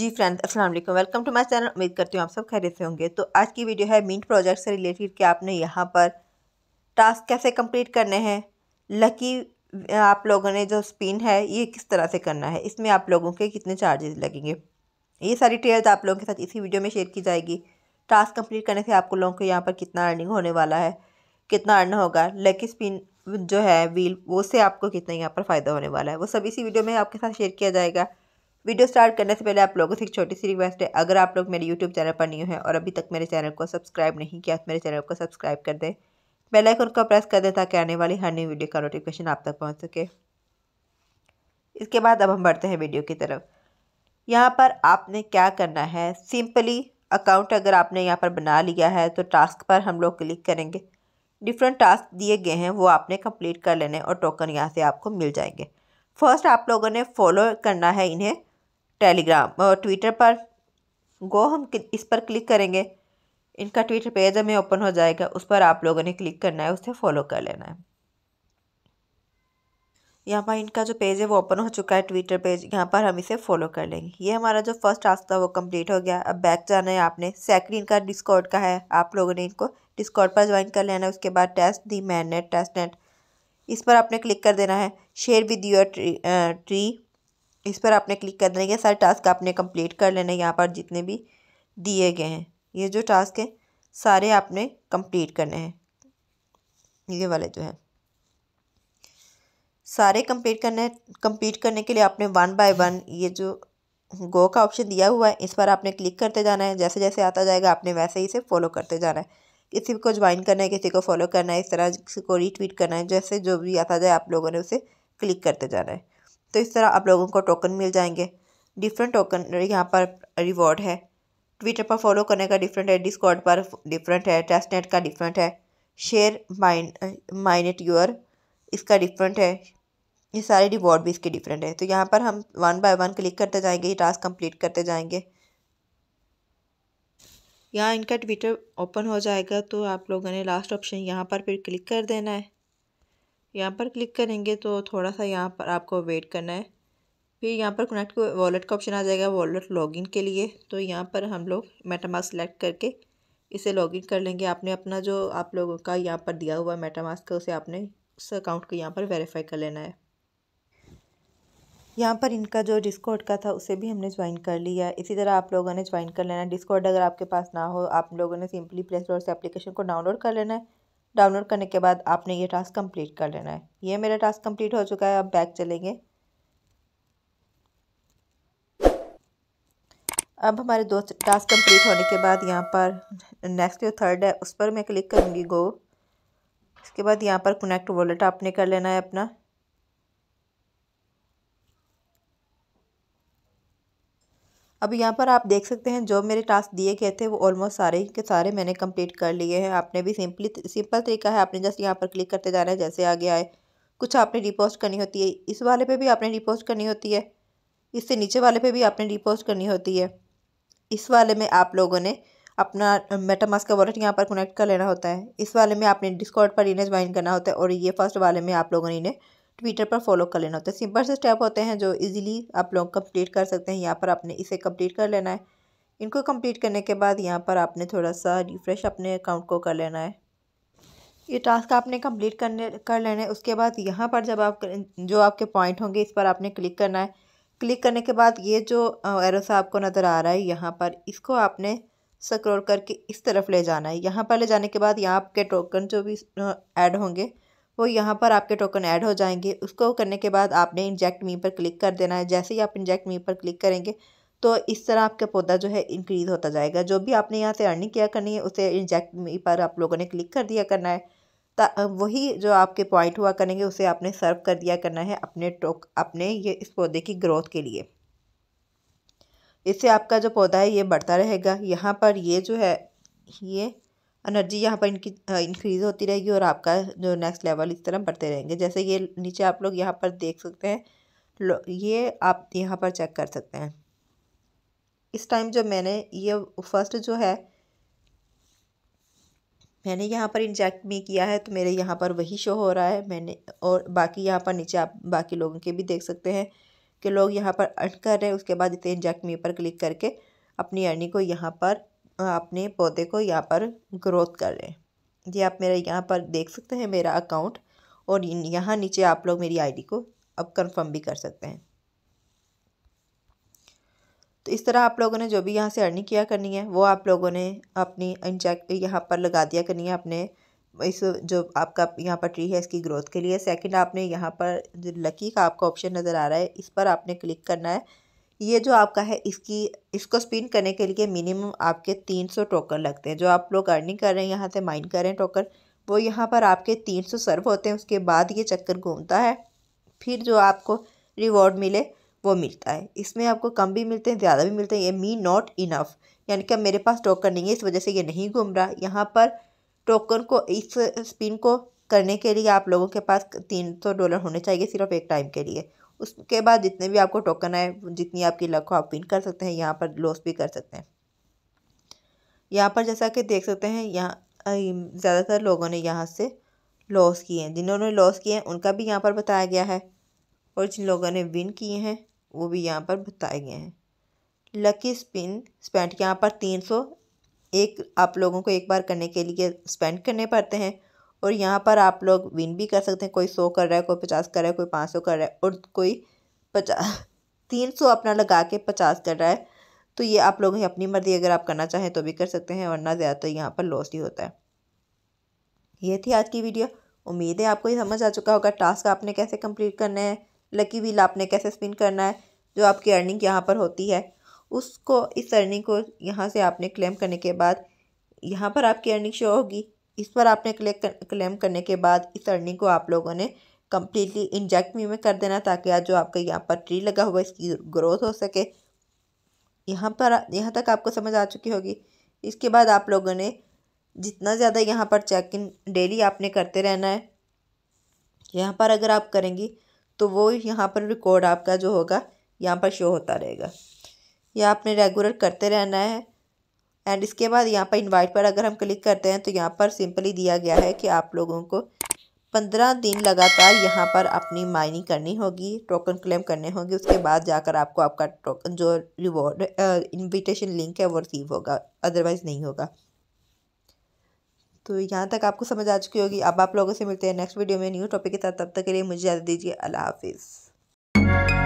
जी friends अस्सलाम वालेकुम welcome to my channel उम्मीद करती हूँ आप सब खैरियत से होंगे तो आज की वीडियो है मीट प्रोजेक्ट से रिलेटेड कि आपने यहाँ पर टास्क कैसे कंप्लीट करने हैं लकी आप लोगों ने जो स्पिन है ये किस तरह से करना है इसमें आप लोगों के कितने चार्जेस लगेंगे ये सारी डिटेल्स आप लोगों के साथ इसी वीडियो में शेयर की जाएगी टास्क कम्प्लीट करने से आप लोगों को यहाँ पर कितना अर्निंग होने वाला है कितना अर्न होगा लकी स्पिन जो है व्हील वो से आपको कितना यहाँ पर फ़ायदा होने वाला है वो सब इसी वीडियो में आपके साथ शेयर किया जाएगा वीडियो स्टार्ट करने से पहले आप लोगों से एक छोटी सी रिक्वेस्ट है अगर आप लोग मेरे यूट्यूब चैनल पर न्यू हैं और अभी तक मेरे चैनल को सब्सक्राइब नहीं किया तो मेरे चैनल को सब्सक्राइब कर दें बेल आइकन को प्रेस कर दें ताकि आने वाली हर न्यू वीडियो का नोटिफिकेशन आप तक पहुँच सके इसके बाद अब हम बढ़ते हैं वीडियो की तरफ यहाँ पर आपने क्या करना है सिंपली अकाउंट अगर आपने यहाँ पर बना लिया है तो टास्क पर हम लोग क्लिक करेंगे डिफरेंट टास्क दिए गए हैं वो आपने कंप्लीट कर लेने और टोकन यहाँ से आपको मिल जाएंगे फर्स्ट आप लोगों ने फॉलो करना है इन्हें टेलीग्राम और ट्विटर पर गो हम इस पर क्लिक करेंगे इनका ट्विटर पेज हमें ओपन हो जाएगा उस पर आप लोगों ने क्लिक करना है उसे फॉलो कर लेना है यहाँ पर इनका जो पेज है वो ओपन हो चुका है ट्विटर पेज यहाँ पर हम इसे फॉलो कर लेंगे ये हमारा जो फर्स्ट टास्क था वो कंप्लीट हो गया अब बैक जाना है आपने सेकंड इनका डिस्कॉर्ड का है आप लोगों ने इनको डिस्कॉर्ड पर ज्वाइन कर लेना है उसके बाद test the mainnet testnet इस पर आपने क्लिक कर देना है शेयर विद योर ट्री, आ, ट्री इस पर आपने क्लिक कर देना ये सारे टास्क आपने कंप्लीट कर लेना यहाँ पर जितने भी दिए गए हैं ये जो टास्क है सारे आपने कंप्लीट करने हैं ये वाले जो है सारे कंप्लीट करने कंप्लीट करने के लिए आपने वन बाय वन ये जो गो का ऑप्शन दिया हुआ है इस पर आपने क्लिक करते जाना है जैसे जैसे आता जाएगा आपने वैसे ही इसे फॉलो करते जाना है किसी को ज्वाइन करना है किसी को फॉलो करना है इस तरह किसी को रीट्वीट करना है जैसे जो भी आता जाए आप लोगों ने उसे क्लिक करते जाना है तो इस तरह आप लोगों को टोकन मिल जाएंगे डिफरेंट टोकन यहाँ पर रिवॉर्ड है ट्विटर पर फॉलो करने का डिफरेंट है डिस्कॉर्ड पर डिफरेंट है टेस्टनेट का डिफरेंट है शेयर माइन माइनेट यूर इसका डिफरेंट है ये सारे रिवॉर्ड भी इसके डिफरेंट है तो यहाँ पर हम वन बाय वन क्लिक करते जाएंगे ये टास्क कंप्लीट करते जाएंगे यहाँ इनका ट्विटर ओपन हो जाएगा तो आप लोगों ने लास्ट ऑप्शन यहाँ पर फिर क्लिक कर देना है यहाँ पर क्लिक करेंगे तो थोड़ा सा यहाँ पर आपको वेट करना है फिर यहाँ पर कनेक्ट वॉलेट का ऑप्शन आ जाएगा वॉलेट लॉगिन के लिए तो यहाँ पर हम लोग मेटामास सेलेक्ट करके इसे लॉगिन कर लेंगे आपने अपना जो आप लोगों का यहाँ पर दिया हुआ मेटामास का उसे आपने उस अकाउंट को यहाँ पर वेरीफाई कर लेना है यहाँ पर इनका जो डिस्कॉर्ड का था उसे भी हमने ज्वाइन कर लिया इसी तरह आप लोगों ने ज्वाइन कर लेना है डिस्कॉर्ड अगर आपके पास ना हो आप लोगों ने सिंपली प्ले स्टोर से एप्लीकेशन को डाउनलोड कर लेना है डाउनलोड करने के बाद आपने ये टास्क कंप्लीट कर लेना है ये मेरा टास्क कंप्लीट हो चुका है अब बैक चलेंगे अब हमारे दो टास्क कंप्लीट होने के बाद यहाँ पर नेक्स्ट जो थर्ड है उस पर मैं क्लिक करूँगी गो इसके बाद यहाँ पर कनेक्ट वॉलेट आपने कर लेना है अपना अब यहाँ पर आप देख सकते हैं जो मेरे टास्क दिए गए थे वो ऑलमोस्ट सारे के सारे मैंने कंप्लीट कर लिए हैं आपने भी सिंपली सिंपल तरीका है आपने जस्ट यहाँ पर क्लिक करते जाना है जैसे आगे आए कुछ आपने रिपोस्ट करनी होती है इस वाले पे भी आपने रिपोस्ट करनी होती है इससे नीचे वाले पे भी आपने रिपोस्ट करनी होती है इस वाले में आप लोगों ने अपना मेटामास्क का वॉलेट यहाँ पर कनेक्ट कर लेना होता है इस वाले में आपने डिस्कॉर्ड पर इन्हें ज्वाइन करना होता है और ये फर्स्ट वाले में आप लोगों ने इन्हें ट्विटर पर फॉलो कर लेना होता है सिंपल से स्टेप होते हैं जो इजीली आप लोग कंप्लीट कर सकते हैं यहाँ पर आपने इसे कंप्लीट कर लेना है इनको कंप्लीट करने के बाद यहाँ पर आपने थोड़ा सा रिफ़्रेश अपने अकाउंट को कर लेना है ये टास्क आपने कंप्लीट करने कर लेना है उसके बाद यहाँ पर जब आप जो आपके पॉइंट होंगे इस पर आपने क्लिक करना है क्लिक करने के बाद ये जो एरोसा आपको नज़र आ रहा है यहाँ पर इसको आपने सक्रोल करके इस तरफ ले जाना है यहाँ पर ले जाने के बाद यहाँ आपके टोकन जो भी ऐड होंगे वो यहाँ पर आपके टोकन ऐड हो जाएंगे उसको करने के बाद आपने इंजेक्ट मी पर क्लिक कर देना है जैसे ही आप इंजेक्ट मी पर क्लिक करेंगे तो इस तरह आपका पौधा जो है इंक्रीज़ होता जाएगा जो भी आपने यहाँ से अर्निंग किया करनी है उसे इंजेक्ट मी पर आप लोगों ने क्लिक कर दिया करना है वही जो आपके पॉइंट हुआ करेंगे उसे आपने सर्व कर दिया करना है अपने टोक अपने ये इस पौधे की ग्रोथ के लिए इससे आपका जो पौधा है ये बढ़ता रहेगा यहाँ पर ये जो है ये एनर्जी यहाँ पर इनकी इंक्रीज़ होती रहेगी और आपका जो नेक्स्ट लेवल इस तरह बढ़ते रहेंगे जैसे ये नीचे आप लोग यहाँ पर देख सकते हैं ये आप यहाँ पर चेक कर सकते हैं इस टाइम जो मैंने ये फर्स्ट जो है मैंने यहाँ पर इंजेक्ट भी किया है तो मेरे यहाँ पर वही शो हो रहा है मैंने और बाकी यहाँ पर नीचे आप बाकी लोगों के भी देख सकते हैं कि लोग यहाँ पर अर्न कर रहे हैं उसके बाद इतने इंजेक्ट मी पर क्लिक करके अपनी अर्निंग को यहाँ पर अपने पौधे को यहाँ पर ग्रोथ कर रहे हैं ये आप मेरा यहाँ पर देख सकते हैं मेरा अकाउंट और यहाँ नीचे आप लोग मेरी आईडी को अब कंफर्म भी कर सकते हैं तो इस तरह आप लोगों ने जो भी यहाँ से अर्निंग किया करनी है वो आप लोगों ने अपनी इंजेक्ट यहाँ पर लगा दिया करनी है अपने इस जो आपका यहाँ पर ट्री है इसकी ग्रोथ के लिए सेकंड आपने यहाँ पर जो लकी का आपका ऑप्शन नज़र आ रहा है इस पर आपने क्लिक करना है ये जो आपका है इसकी इसको स्पिन करने के लिए मिनिमम आपके तीन सौ टोकन लगते हैं जो आप लोग अर्निंग कर रहे हैं यहाँ से माइन कर रहे हैं टोकन वो यहाँ पर आपके तीन सौ सर्व होते हैं उसके बाद ये चक्कर घूमता है फिर जो आपको रिवॉर्ड मिले वो मिलता है इसमें आपको कम भी मिलते हैं ज़्यादा भी मिलते हैं ये मी नॉट इनफ यानी कि मेरे पास टोकन नहीं है इस वजह से ये नहीं घूम रहा यहाँ पर टोकन को इस स्पिन को करने के लिए आप लोगों के पास तीन सौ डॉलर होने चाहिए सिर्फ एक टाइम के लिए उसके बाद जितने भी आपको टोकन आए जितनी आपकी लक हो आप विन कर सकते हैं यहाँ पर लॉस भी कर सकते हैं यहाँ पर जैसा कि देख सकते हैं यहाँ ज़्यादातर लोगों ने यहाँ से लॉस किए हैं जिन्होंने लॉस किए हैं उनका भी यहाँ पर बताया गया है और जिन लोगों ने विन किए हैं वो भी यहाँ पर बताए गए हैं लकी स्पिन स्पेंड यहाँ पर तीन सौ एक आप लोगों को एक बार करने के लिए स्पेंड करने पड़ते हैं और यहाँ पर आप लोग विन भी कर सकते हैं कोई सौ कर रहा है कोई पचास कर रहा है कोई पाँच सौ कर रहा है और कोई पचास तीन सौ अपना लगा के पचास कर रहा है तो ये आप लोगों की अपनी मर्जी अगर आप करना चाहें तो भी कर सकते हैं वरना ज़्यादातर यहाँ पर लॉस ही होता है ये थी आज की वीडियो उम्मीद है आपको ये समझ आ चुका होगा टास्क आपने कैसे कंप्लीट करना है लकी व्हील आपने कैसे स्पिन करना है जो आपकी अर्निंग यहाँ पर होती है उसको इस अर्निंग को यहाँ से आपने क्लेम करने के बाद यहाँ पर आपकी अर्निंग शो होगी इस पर आपने क्लिक क्लेम करने के बाद इस अर्निंग को आप लोगों ने कम्प्लीटली इंजेक्ट मी में कर देना ताकि आज जो आपका यहाँ पर ट्री लगा हुआ इसकी ग्रोथ हो सके यहाँ पर यहाँ तक आपको समझ आ चुकी होगी इसके बाद आप लोगों ने जितना ज़्यादा यहाँ पर चेक इन डेली आपने करते रहना है यहाँ पर अगर आप करेंगी तो वो यहाँ पर रिकॉर्ड आपका जो होगा यहाँ पर शो होता रहेगा यह आपने रेगुलर करते रहना है एंड इसके बाद यहाँ पर इनवाइट पर अगर हम क्लिक करते हैं तो यहाँ पर सिंपली दिया गया है कि आप लोगों को पंद्रह दिन लगातार यहाँ पर अपनी माइनिंग करनी होगी टोकन क्लेम करने होंगे उसके बाद जाकर आपको आपका टोकन जो रिवॉर्ड इनविटेशन लिंक है वो रिसीव होगा अदरवाइज़ नहीं होगा तो यहाँ तक आपको समझ आ चुकी होगी अब आप लोगों से मिलते हैं नेक्स्ट वीडियो में न्यू टॉपिक के साथ तब तक के लिए मुझे याद दीजिए अल्लाह हाफिज़